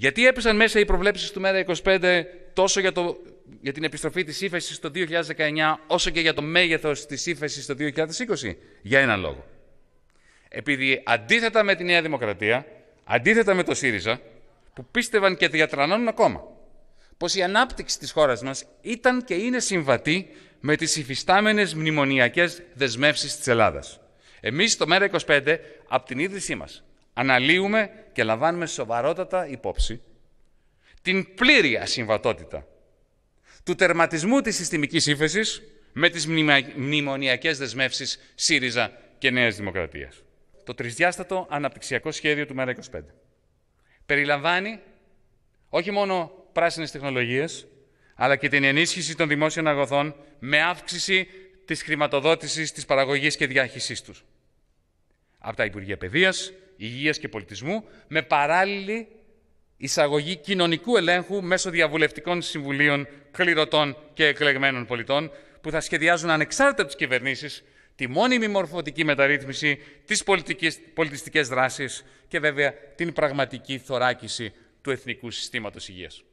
Γιατί έπεσαν μέσα οι προβλέψεις του Μέρα 25 τόσο για, το, για την επιστροφή της ύφεσης το 2019 όσο και για το μέγεθος της ύφεσης το 2020. Για έναν λόγο. Επειδή αντίθετα με τη Νέα Δημοκρατία, αντίθετα με το ΣΥΡΙΖΑ, που πίστευαν και διατρανώνουν ακόμα, πως η ανάπτυξη της χώρας μας ήταν και είναι συμβατή με τις υφιστάμενες μνημονιακές δεσμεύσεις της Ελλάδας. Εμείς το Μέρα 25, από την ίδρυσή μας, αναλύουμε και λαμβάνουμε σοβαρότατα υπόψη την πλήρη ασυμβατότητα του τερματισμού της συστημικής ύφεσης με τις μνημονιακές δεσμεύσεις ΣΥΡΙΖΑ και Νέας Δημοκρατίας. Το τρισδιάστατο αναπτυξιακό σχέδιο του ΜΕΡΑ25 περιλαμβάνει όχι μόνο πράσινες τεχνολογίες, αλλά και την ενίσχυση των δημόσιων αγωθών με αύξηση της χρηματοδότησης της παραγωγής και διάχυσής τους. Από τα Υπουργεία Παιδείας Υγείας και Πολιτισμού με παράλληλη εισαγωγή κοινωνικού ελέγχου μέσω διαβουλευτικών συμβουλίων κληρωτών και εκλεγμένων πολιτών που θα σχεδιάζουν ανεξάρτητα από τις κυβερνήσεις τη μόνιμη μορφωτική μεταρρύθμιση, τις πολιτικές, πολιτιστικές δράσεις και βέβαια την πραγματική θωράκιση του εθνικού συστήματος υγείας.